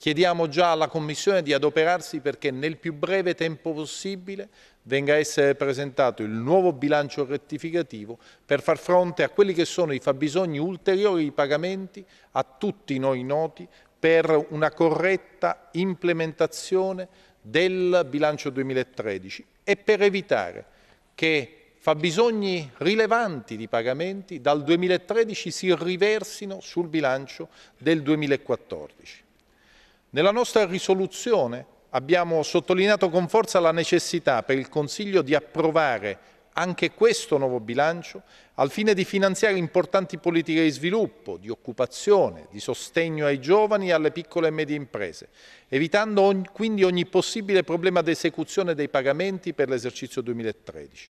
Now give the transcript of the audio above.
Chiediamo già alla Commissione di adoperarsi perché nel più breve tempo possibile venga a essere presentato il nuovo bilancio rettificativo per far fronte a quelli che sono i fabbisogni ulteriori di pagamenti a tutti noi noti per una corretta implementazione del bilancio 2013 e per evitare che fabbisogni rilevanti di pagamenti dal 2013 si riversino sul bilancio del 2014. Nella nostra risoluzione abbiamo sottolineato con forza la necessità per il Consiglio di approvare anche questo nuovo bilancio al fine di finanziare importanti politiche di sviluppo, di occupazione, di sostegno ai giovani e alle piccole e medie imprese, evitando quindi ogni possibile problema di esecuzione dei pagamenti per l'esercizio 2013.